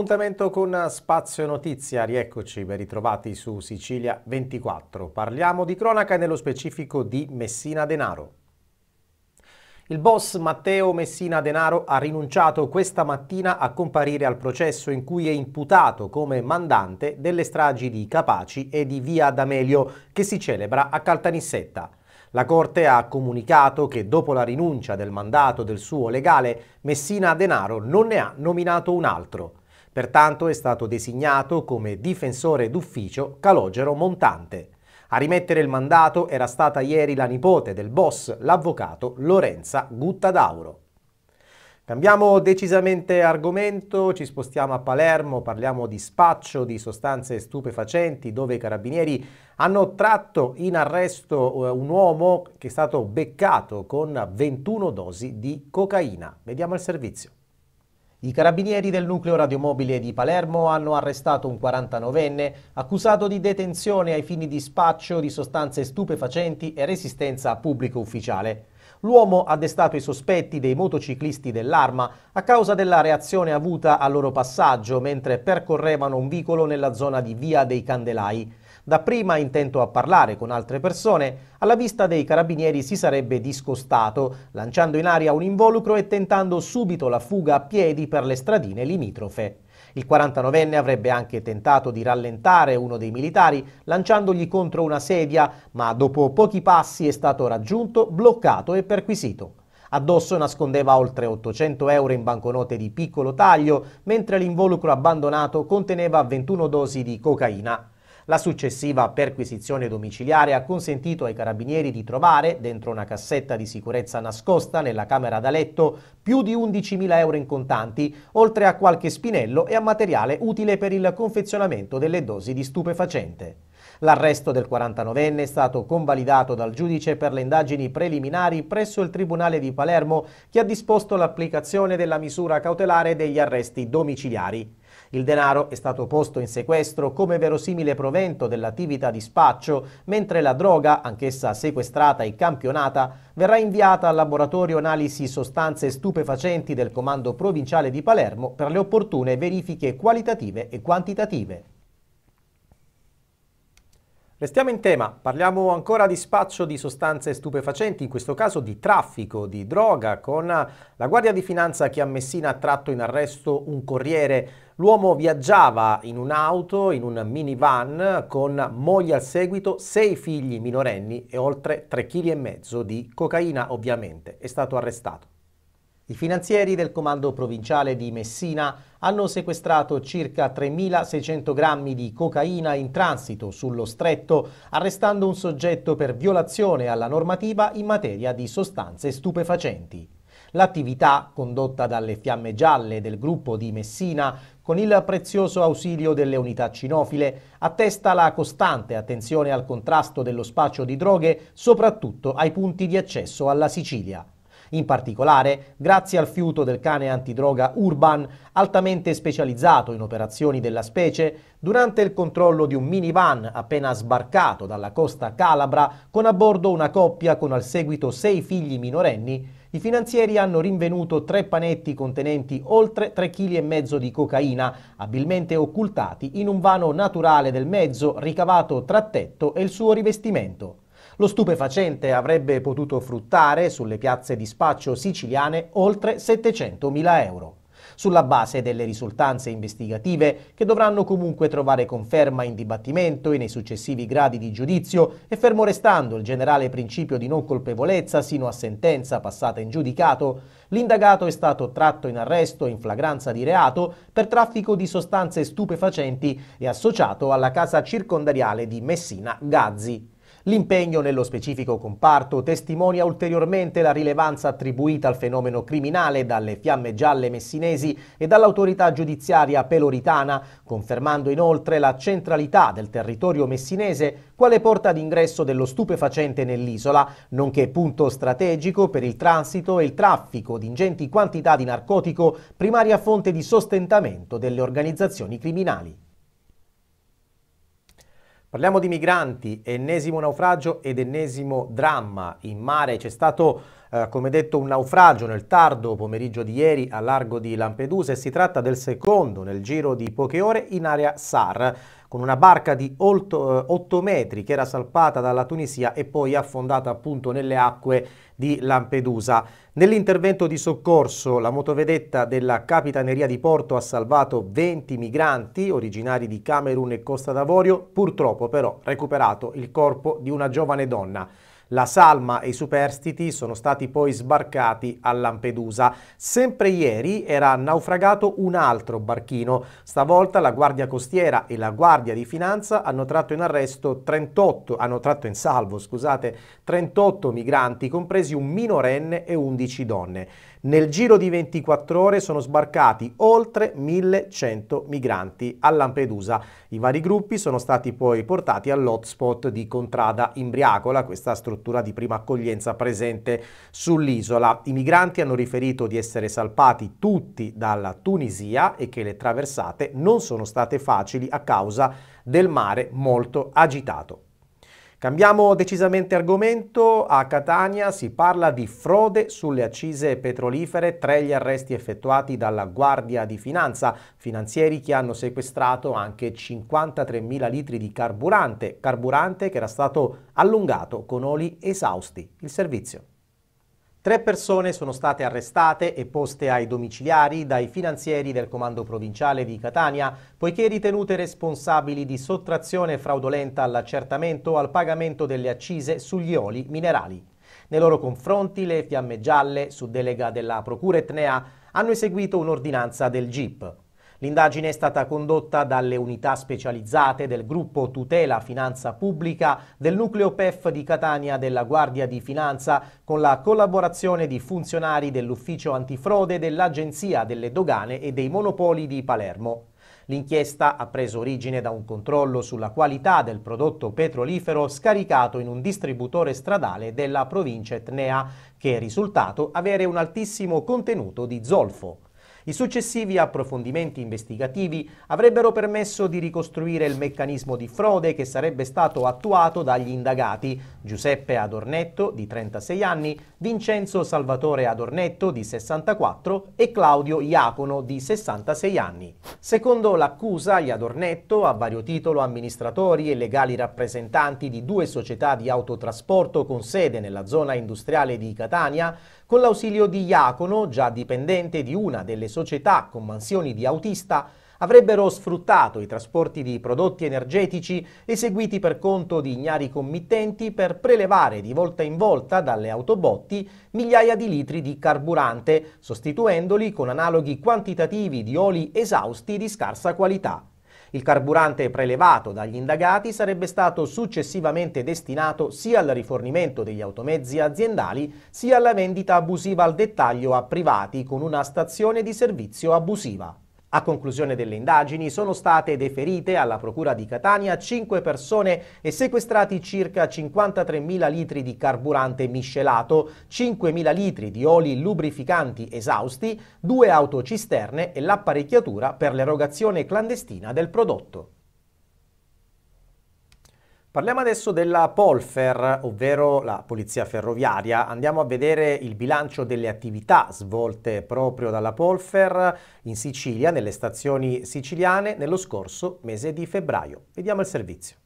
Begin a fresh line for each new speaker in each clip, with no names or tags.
appuntamento con Spazio Notizia, rieccoci ben ritrovati su Sicilia 24. Parliamo di cronaca e nello specifico di Messina Denaro. Il boss Matteo Messina Denaro ha rinunciato questa mattina a comparire al processo in cui è imputato come mandante delle stragi di Capaci e di Via D'Amelio che si celebra a Caltanissetta. La Corte ha comunicato che dopo la rinuncia del mandato del suo legale, Messina Denaro non ne ha nominato un altro. Pertanto è stato designato come difensore d'ufficio Calogero Montante. A rimettere il mandato era stata ieri la nipote del boss, l'avvocato Lorenza Guttadauro. Cambiamo decisamente argomento, ci spostiamo a Palermo, parliamo di spaccio di sostanze stupefacenti dove i carabinieri hanno tratto in arresto eh, un uomo che è stato beccato con 21 dosi di cocaina. Vediamo il servizio. I carabinieri del nucleo radiomobile di Palermo hanno arrestato un 49enne accusato di detenzione ai fini di spaccio di sostanze stupefacenti e resistenza a pubblico ufficiale. L'uomo ha destato i sospetti dei motociclisti dell'arma a causa della reazione avuta al loro passaggio mentre percorrevano un vicolo nella zona di Via dei Candelai. Dapprima intento a parlare con altre persone, alla vista dei carabinieri si sarebbe discostato, lanciando in aria un involucro e tentando subito la fuga a piedi per le stradine limitrofe. Il 49enne avrebbe anche tentato di rallentare uno dei militari lanciandogli contro una sedia, ma dopo pochi passi è stato raggiunto, bloccato e perquisito. Addosso nascondeva oltre 800 euro in banconote di piccolo taglio, mentre l'involucro abbandonato conteneva 21 dosi di cocaina. La successiva perquisizione domiciliare ha consentito ai carabinieri di trovare, dentro una cassetta di sicurezza nascosta nella camera da letto, più di 11.000 euro in contanti, oltre a qualche spinello e a materiale utile per il confezionamento delle dosi di stupefacente. L'arresto del 49enne è stato convalidato dal giudice per le indagini preliminari presso il Tribunale di Palermo che ha disposto l'applicazione della misura cautelare degli arresti domiciliari il denaro è stato posto in sequestro come verosimile provento dell'attività di spaccio, mentre la droga, anch'essa sequestrata e campionata, verrà inviata al laboratorio analisi sostanze stupefacenti del Comando Provinciale di Palermo per le opportune verifiche qualitative e quantitative. Restiamo in tema, parliamo ancora di spaccio di sostanze stupefacenti, in questo caso di traffico di droga, con la Guardia di Finanza che a Messina ha tratto in arresto un corriere L'uomo viaggiava in un'auto, in un minivan, con moglie al seguito, sei figli minorenni e oltre 3,5 kg di cocaina ovviamente. È stato arrestato. I finanzieri del comando provinciale di Messina hanno sequestrato circa 3.600 grammi di cocaina in transito sullo stretto, arrestando un soggetto per violazione alla normativa in materia di sostanze stupefacenti. L'attività, condotta dalle fiamme gialle del gruppo di Messina, con il prezioso ausilio delle unità cinofile, attesta la costante attenzione al contrasto dello spaccio di droghe, soprattutto ai punti di accesso alla Sicilia. In particolare, grazie al fiuto del cane antidroga Urban, altamente specializzato in operazioni della specie, durante il controllo di un minivan appena sbarcato dalla costa Calabra con a bordo una coppia con al seguito sei figli minorenni, i finanzieri hanno rinvenuto tre panetti contenenti oltre 3,5 kg di cocaina, abilmente occultati in un vano naturale del mezzo ricavato tra tetto e il suo rivestimento. Lo stupefacente avrebbe potuto fruttare sulle piazze di spaccio siciliane oltre 700.000 euro sulla base delle risultanze investigative che dovranno comunque trovare conferma in dibattimento e nei successivi gradi di giudizio e fermo restando il generale principio di non colpevolezza sino a sentenza passata in giudicato, l'indagato è stato tratto in arresto in flagranza di reato per traffico di sostanze stupefacenti e associato alla casa circondariale di Messina Gazzi. L'impegno nello specifico comparto testimonia ulteriormente la rilevanza attribuita al fenomeno criminale dalle fiamme gialle messinesi e dall'autorità giudiziaria peloritana, confermando inoltre la centralità del territorio messinese quale porta d'ingresso dello stupefacente nell'isola, nonché punto strategico per il transito e il traffico di ingenti quantità di narcotico, primaria fonte di sostentamento delle organizzazioni criminali. Parliamo di migranti, ennesimo naufragio ed ennesimo dramma. In mare c'è stato eh, come detto, un naufragio nel tardo pomeriggio di ieri a largo di Lampedusa e si tratta del secondo nel giro di poche ore in area SAR con una barca di 8 eh, metri che era salpata dalla Tunisia e poi affondata appunto nelle acque di Lampedusa. Nell'intervento di soccorso la motovedetta della Capitaneria di Porto ha salvato 20 migranti originari di Camerun e Costa d'Avorio, purtroppo però recuperato il corpo di una giovane donna. La salma e i superstiti sono stati poi sbarcati a Lampedusa. Sempre ieri era naufragato un altro barchino. Stavolta la Guardia Costiera e la Guardia di Finanza hanno tratto in arresto 38, hanno tratto in salvo, scusate, 38 migranti, compresi un minorenne e 11 donne. Nel giro di 24 ore sono sbarcati oltre 1100 migranti a Lampedusa. I vari gruppi sono stati poi portati all'hotspot di Contrada Imbriacola, questa struttura di prima accoglienza presente sull'isola. I migranti hanno riferito di essere salpati tutti dalla Tunisia e che le traversate non sono state facili a causa del mare molto agitato. Cambiamo decisamente argomento, a Catania si parla di frode sulle accise petrolifere, tre gli arresti effettuati dalla Guardia di Finanza, finanzieri che hanno sequestrato anche 53.000 litri di carburante, carburante che era stato allungato con oli esausti. Il servizio. Tre persone sono state arrestate e poste ai domiciliari dai finanzieri del comando provinciale di Catania, poiché ritenute responsabili di sottrazione fraudolenta all'accertamento al pagamento delle accise sugli oli minerali. Nei loro confronti le fiamme gialle, su delega della Procura Etnea, hanno eseguito un'ordinanza del GIP. L'indagine è stata condotta dalle unità specializzate del gruppo Tutela Finanza Pubblica del nucleo PEF di Catania della Guardia di Finanza con la collaborazione di funzionari dell'ufficio antifrode dell'Agenzia delle Dogane e dei Monopoli di Palermo. L'inchiesta ha preso origine da un controllo sulla qualità del prodotto petrolifero scaricato in un distributore stradale della provincia etnea, che è risultato avere un altissimo contenuto di zolfo. I successivi approfondimenti investigativi avrebbero permesso di ricostruire il meccanismo di frode che sarebbe stato attuato dagli indagati Giuseppe Adornetto, di 36 anni, Vincenzo Salvatore Adornetto, di 64, e Claudio Iacono, di 66 anni. Secondo l'accusa, gli Adornetto, a vario titolo amministratori e legali rappresentanti di due società di autotrasporto con sede nella zona industriale di Catania, con l'ausilio di Iacono, già dipendente di una delle società con mansioni di autista, avrebbero sfruttato i trasporti di prodotti energetici eseguiti per conto di ignari committenti per prelevare di volta in volta dalle autobotti migliaia di litri di carburante, sostituendoli con analoghi quantitativi di oli esausti di scarsa qualità. Il carburante prelevato dagli indagati sarebbe stato successivamente destinato sia al rifornimento degli automezzi aziendali sia alla vendita abusiva al dettaglio a privati con una stazione di servizio abusiva. A conclusione delle indagini sono state deferite alla Procura di Catania 5 persone e sequestrati circa 53.000 litri di carburante miscelato, 5.000 litri di oli lubrificanti esausti, due autocisterne e l'apparecchiatura per l'erogazione clandestina del prodotto. Parliamo adesso della Polfer, ovvero la Polizia Ferroviaria. Andiamo a vedere il bilancio delle attività svolte proprio dalla Polfer in Sicilia, nelle stazioni siciliane, nello scorso mese di febbraio. Vediamo il servizio.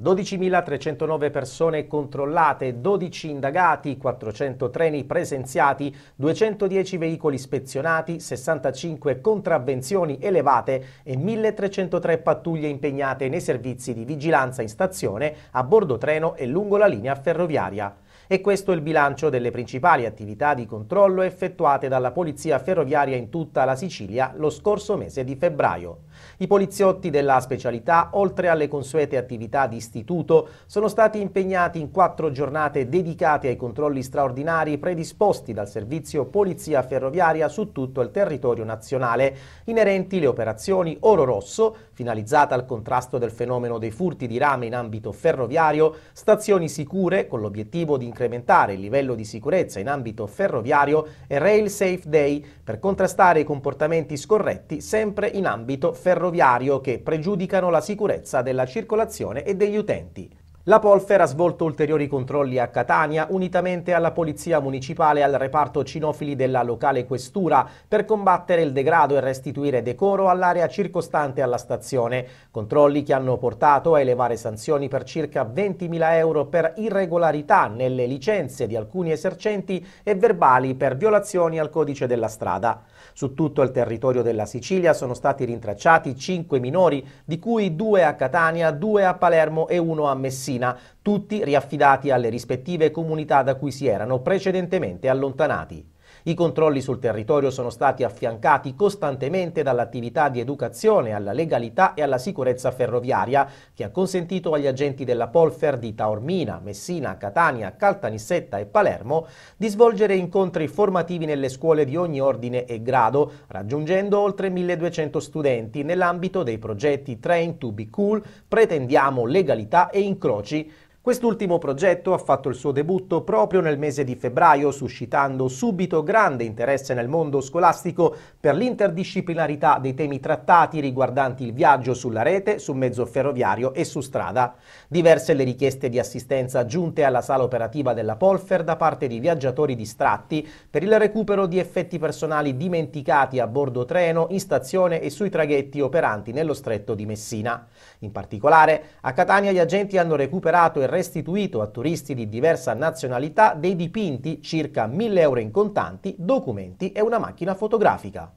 12.309 persone controllate, 12 indagati, 400 treni presenziati, 210 veicoli ispezionati, 65 contravvenzioni elevate e 1.303 pattuglie impegnate nei servizi di vigilanza in stazione, a bordo treno e lungo la linea ferroviaria. E questo è il bilancio delle principali attività di controllo effettuate dalla Polizia Ferroviaria in tutta la Sicilia lo scorso mese di febbraio. I poliziotti della specialità, oltre alle consuete attività di istituto, sono stati impegnati in quattro giornate dedicate ai controlli straordinari predisposti dal servizio Polizia Ferroviaria su tutto il territorio nazionale, inerenti le operazioni Oro Rosso, finalizzata al contrasto del fenomeno dei furti di rame in ambito ferroviario, stazioni sicure con l'obiettivo di incrementare il livello di sicurezza in ambito ferroviario e Rail Safe Day per contrastare i comportamenti scorretti sempre in ambito ferroviario ferroviario che pregiudicano la sicurezza della circolazione e degli utenti. La Polfer ha svolto ulteriori controlli a Catania unitamente alla Polizia Municipale e al reparto cinofili della locale questura per combattere il degrado e restituire decoro all'area circostante alla stazione. Controlli che hanno portato a elevare sanzioni per circa 20.000 euro per irregolarità nelle licenze di alcuni esercenti e verbali per violazioni al codice della strada. Su tutto il territorio della Sicilia sono stati rintracciati 5 minori, di cui 2 a Catania, 2 a Palermo e 1 a Messina Marina, tutti riaffidati alle rispettive comunità da cui si erano precedentemente allontanati. I controlli sul territorio sono stati affiancati costantemente dall'attività di educazione alla legalità e alla sicurezza ferroviaria che ha consentito agli agenti della Polfer di Taormina, Messina, Catania, Caltanissetta e Palermo di svolgere incontri formativi nelle scuole di ogni ordine e grado, raggiungendo oltre 1200 studenti nell'ambito dei progetti Train to be Cool, Pretendiamo legalità e incroci Quest'ultimo progetto ha fatto il suo debutto proprio nel mese di febbraio, suscitando subito grande interesse nel mondo scolastico per l'interdisciplinarità dei temi trattati riguardanti il viaggio sulla rete, su mezzo ferroviario e su strada. Diverse le richieste di assistenza giunte alla sala operativa della Polfer da parte di viaggiatori distratti per il recupero di effetti personali dimenticati a bordo treno, in stazione e sui traghetti operanti nello stretto di Messina. In particolare, a Catania gli agenti hanno recuperato e restituito a turisti di diversa nazionalità dei dipinti, circa 1000 euro in contanti, documenti e una macchina fotografica.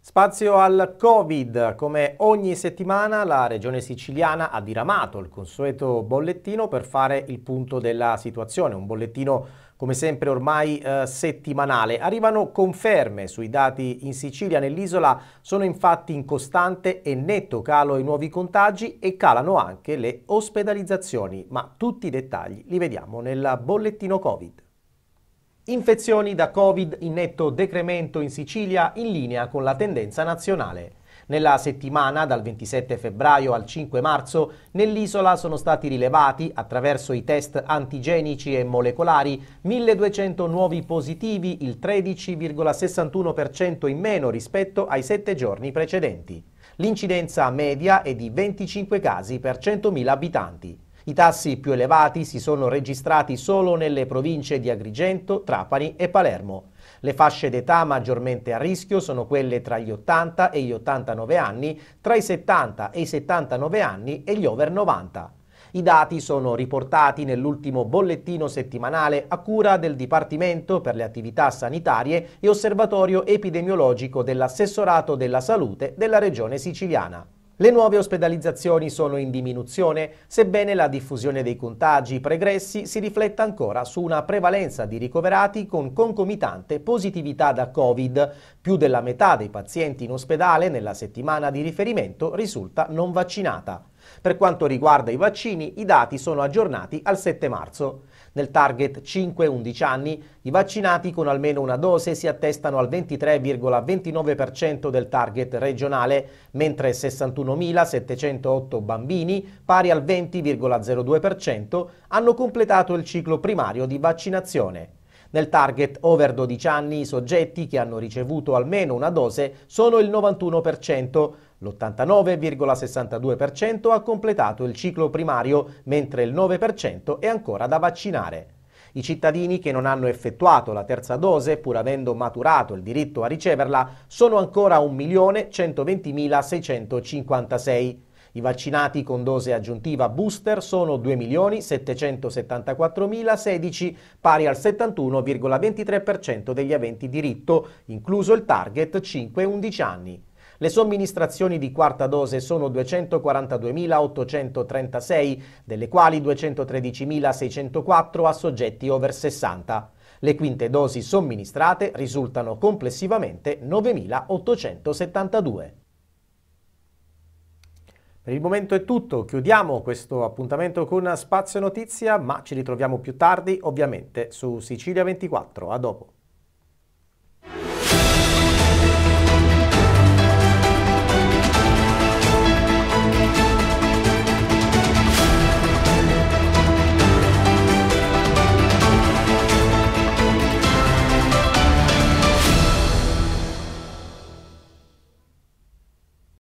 Spazio al Covid. Come ogni settimana la regione siciliana ha diramato il consueto bollettino per fare il punto della situazione, un bollettino come sempre ormai eh, settimanale. Arrivano conferme sui dati in Sicilia, nell'isola sono infatti in costante e netto calo i nuovi contagi e calano anche le ospedalizzazioni, ma tutti i dettagli li vediamo nel bollettino Covid. Infezioni da Covid in netto decremento in Sicilia in linea con la tendenza nazionale. Nella settimana dal 27 febbraio al 5 marzo nell'isola sono stati rilevati, attraverso i test antigenici e molecolari, 1200 nuovi positivi, il 13,61% in meno rispetto ai sette giorni precedenti. L'incidenza media è di 25 casi per 100.000 abitanti. I tassi più elevati si sono registrati solo nelle province di Agrigento, Trapani e Palermo. Le fasce d'età maggiormente a rischio sono quelle tra gli 80 e gli 89 anni, tra i 70 e i 79 anni e gli over 90. I dati sono riportati nell'ultimo bollettino settimanale a cura del Dipartimento per le attività sanitarie e osservatorio epidemiologico dell'assessorato della salute della regione siciliana. Le nuove ospedalizzazioni sono in diminuzione, sebbene la diffusione dei contagi pregressi si rifletta ancora su una prevalenza di ricoverati con concomitante positività da Covid. Più della metà dei pazienti in ospedale nella settimana di riferimento risulta non vaccinata. Per quanto riguarda i vaccini, i dati sono aggiornati al 7 marzo. Nel target 5-11 anni, i vaccinati con almeno una dose si attestano al 23,29% del target regionale, mentre 61.708 bambini, pari al 20,02%, hanno completato il ciclo primario di vaccinazione. Nel target over 12 anni i soggetti che hanno ricevuto almeno una dose sono il 91%, l'89,62% ha completato il ciclo primario, mentre il 9% è ancora da vaccinare. I cittadini che non hanno effettuato la terza dose, pur avendo maturato il diritto a riceverla, sono ancora 1.120.656. I vaccinati con dose aggiuntiva booster sono 2.774.016, pari al 71,23% degli aventi diritto, incluso il target 5-11 anni. Le somministrazioni di quarta dose sono 242.836, delle quali 213.604 a soggetti over 60. Le quinte dosi somministrate risultano complessivamente 9.872. Per il momento è tutto, chiudiamo questo appuntamento con Spazio Notizia, ma ci ritroviamo più tardi ovviamente su Sicilia 24. A dopo.